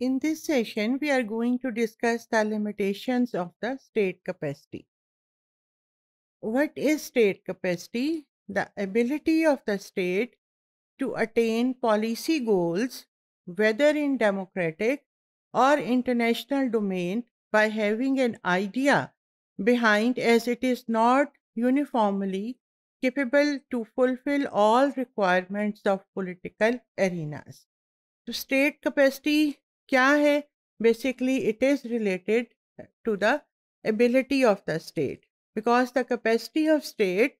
In this session, we are going to discuss the limitations of the state capacity. What is state capacity? The ability of the state to attain policy goals, whether in democratic or international domain, by having an idea behind as it is not uniformly capable to fulfill all requirements of political arenas. So state capacity क्या है basically it is related to the ability of the state because the capacity of state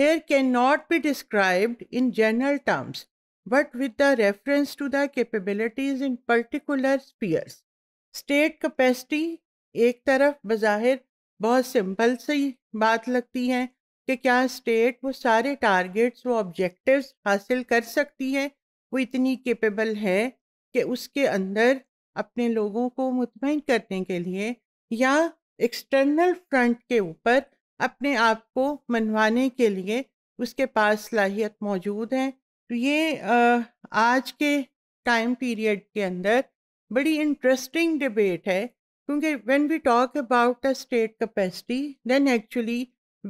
here can not be describe in general terms but with the reference to the capabilities in particular spheres state capacity एक तरफ बज़ाहिर बहुत simple सी बात लगती है कि क्या state वो सारे टारगेट्स वो ऑब्जेक्टिव हासिल कर सकती है वो इतनी केपेबल है कि उसके अंदर अपने लोगों को मुतमिन करने के लिए या एक्सटर्नल फ्रंट के ऊपर अपने आप को मनवाने के लिए उसके पास सलाहियत मौजूद है तो ये आज के टाइम पीरियड के अंदर बड़ी इंटरेस्टिंग डिबेट है क्योंकि when we talk about the state capacity then actually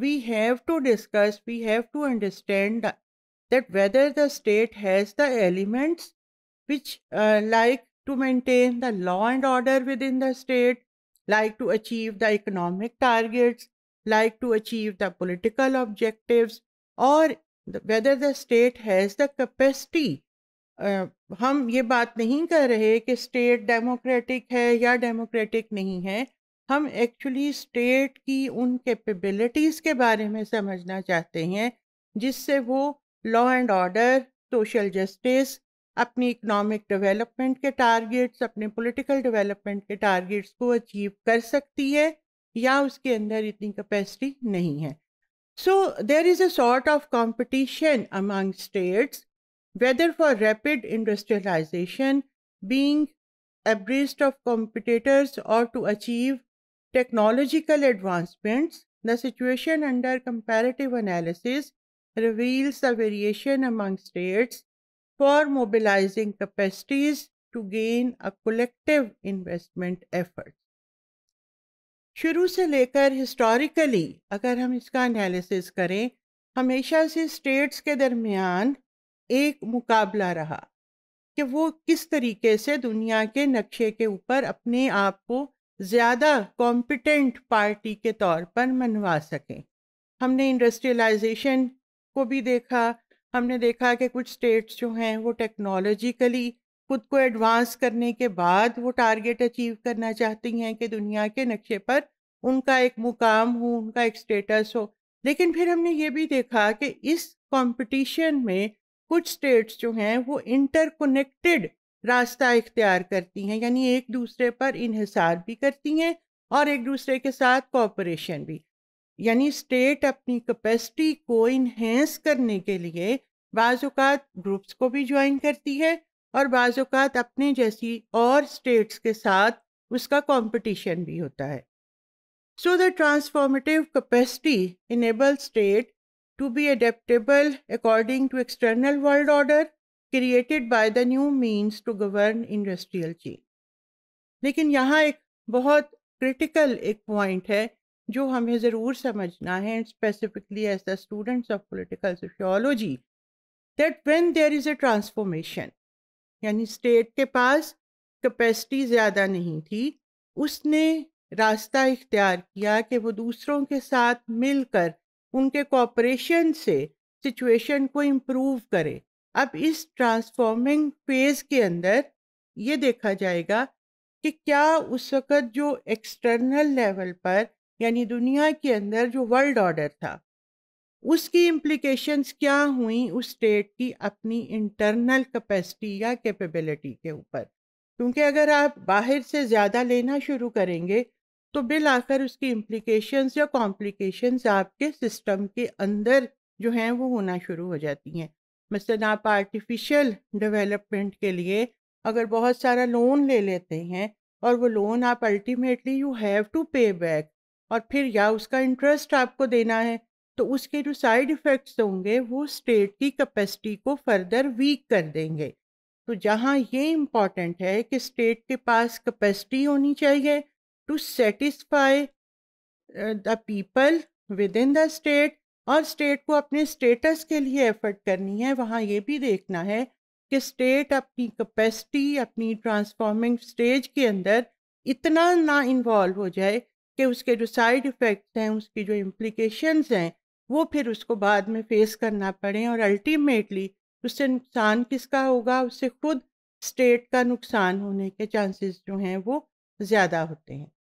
we have to discuss we have to understand that whether the state has the elements which uh, like to maintain the law and order within the state, like to achieve the economic targets, like to achieve the political objectives, or the, whether the state has the capacity. Uh, हम ये बात नहीं कर रहे कि state democratic है या democratic नहीं है हम एक्चुअली स्टेट की उन कैपेबिलिटीज़ के बारे में समझना चाहते हैं जिससे वो law and order social justice अपनी इकनॉमिक डेवलपमेंट के टारगेट्स अपने पोलिटिकल डेवलपमेंट के टारगेट्स को अचीव कर सकती है या उसके अंदर इतनी कैपेसिटी नहीं है so there is a sort of competition among states whether for rapid industrialisation being abreast of competitors और to achieve technological advancements the situation under comparative analysis reveals the variation among states for mobilizing capacities to gain a collective investment effort. शुरू से लेकर historically अगर हम इसका analysis करें हमेशा से स्टेट्स के दरमियान एक मुकाबला रहा कि वो किस तरीके से दुनिया के नक्शे के ऊपर अपने आप को ज़्यादा कॉम्पिटेंट पार्टी के तौर पर मनवा सकें हमने इंडस्ट्रियलाइजेशन को भी देखा हमने देखा कि कुछ स्टेट्स जो हैं वो टेक्नोलॉजिकली खुद को एडवांस करने के बाद वो टारगेट अचीव करना चाहती हैं कि दुनिया के नक्शे पर उनका एक मुकाम हो उनका एक स्टेटस हो लेकिन फिर हमने ये भी देखा कि इस कंपटीशन में कुछ स्टेट्स जो हैं वो इंटरकनेक्टेड रास्ता इख्तियार करती हैं यानी एक दूसरे पर इहिसार भी करती हैं और एक दूसरे के साथ कॉपरेशन भी यानी स्टेट अपनी कैपेसिटी को इन्हेंस करने के लिए बाज़ात ग्रुप्स को भी ज्वाइन करती है और बाज़ात अपने जैसी और स्टेट्स के साथ उसका कंपटीशन भी होता है so the transformative capacity enable state to be adaptable according to external world order created by the new means to govern industrial change लेकिन यहाँ एक बहुत क्रिटिकल एक पॉइंट है जो हमें ज़रूर समझना है specifically as the students of political sociology that when there is a transformation यानी स्टेट के पास कैपेसिटी ज़्यादा नहीं थी उसने रास्ता इख्तियार किया कि वो दूसरों के साथ मिलकर उनके कॉपरेशन से सिचुएशन को इम्प्रूव करे अब इस ट्रांसफॉर्मिंग फेज के अंदर ये देखा जाएगा कि क्या उस वक़्त जो एक्सटर्नल लेवल पर यानी दुनिया के अंदर जो वर्ल्ड ऑर्डर था उसकी इम्प्लीकेशंस क्या हुई उस स्टेट की अपनी इंटरनल कैपेसिटी या कैपेबिलिटी के ऊपर क्योंकि अगर आप बाहर से ज़्यादा लेना शुरू करेंगे तो बिल आकर उसकी इम्प्लीकेशंस या कॉम्प्लिकेशंस आपके सिस्टम के अंदर जो हैं वो होना शुरू हो जाती हैं मसलन आप आर्टिफिशियल डेवलपमेंट के लिए अगर बहुत सारा लोन ले लेते हैं और वो लोन आप ultimately you have to pay back और फिर या उसका इंटरेस्ट आपको देना है तो उसके जो साइड इफ़ेक्ट्स होंगे वो स्टेट की कैपेसिटी को फर्दर वीक कर देंगे तो जहाँ ये इम्पॉर्टेंट है कि स्टेट के पास कैपेसिटी होनी चाहिए to satisfy the people within the state और स्टेट को अपने स्टेटस के लिए एफर्ट करनी है वहाँ ये भी देखना है कि स्टेट अपनी कैपेसिटी अपनी ट्रांसफॉर्मिंग स्टेज के अंदर इतना ना इन्वॉल्व हो जाए कि उसके जो साइड इफ़ेक्ट्स हैं उसकी जो इम्प्लिकेशंस हैं वो फिर उसको बाद में फेस करना पड़े और अल्टीमेटली उससे नुकसान किसका होगा उससे खुद स्टेट का नुकसान होने के चांसेस जो हैं वो ज़्यादा होते हैं